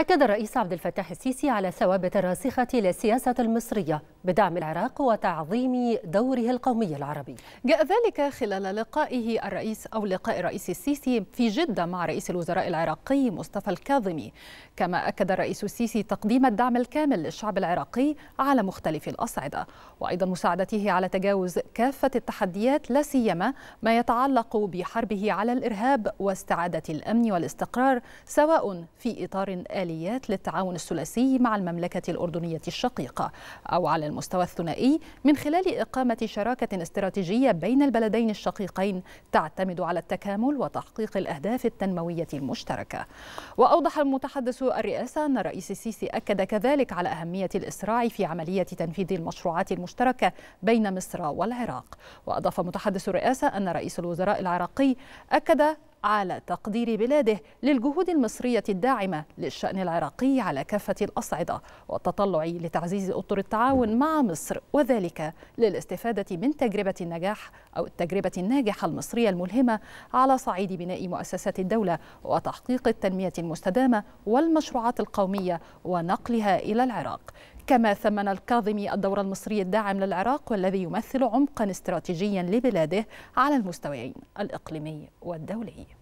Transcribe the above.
أكد الرئيس عبد الفتاح السيسي على ثوابت الراسخة للسياسة المصرية بدعم العراق وتعظيم دوره القومي العربي جاء ذلك خلال لقائه الرئيس أو لقاء الرئيس السيسي في جدة مع رئيس الوزراء العراقي مصطفى الكاظمي كما أكد الرئيس السيسي تقديم الدعم الكامل للشعب العراقي على مختلف الأصعدة وأيضا مساعدته على تجاوز كافة التحديات لا سيما ما يتعلق بحربه على الإرهاب واستعادة الأمن والاستقرار سواء في إطار آليات للتعاون الثلاثي مع المملكة الأردنية الشقيقة أو على المستوى الثنائي من خلال إقامة شراكة استراتيجية بين البلدين الشقيقين تعتمد على التكامل وتحقيق الأهداف التنموية المشتركة وأوضح المتحدث الرئاسة أن الرئيس السيسي أكد كذلك على أهمية الإسراع في عملية تنفيذ المشروعات المشتركة بين مصر والعراق وأضاف متحدث الرئاسة أن رئيس الوزراء العراقي أكد على تقدير بلاده للجهود المصرية الداعمة للشأن العراقي على كافة الأصعدة والتطلع لتعزيز أطر التعاون مع مصر وذلك للاستفادة من تجربة النجاح أو التجربة الناجحة المصرية الملهمة على صعيد بناء مؤسسات الدولة وتحقيق التنمية المستدامة والمشروعات القومية ونقلها إلى العراق كما ثمن الكاظمي الدور المصري الداعم للعراق والذي يمثل عمقا استراتيجيا لبلاده على المستويين الإقليمي والدولي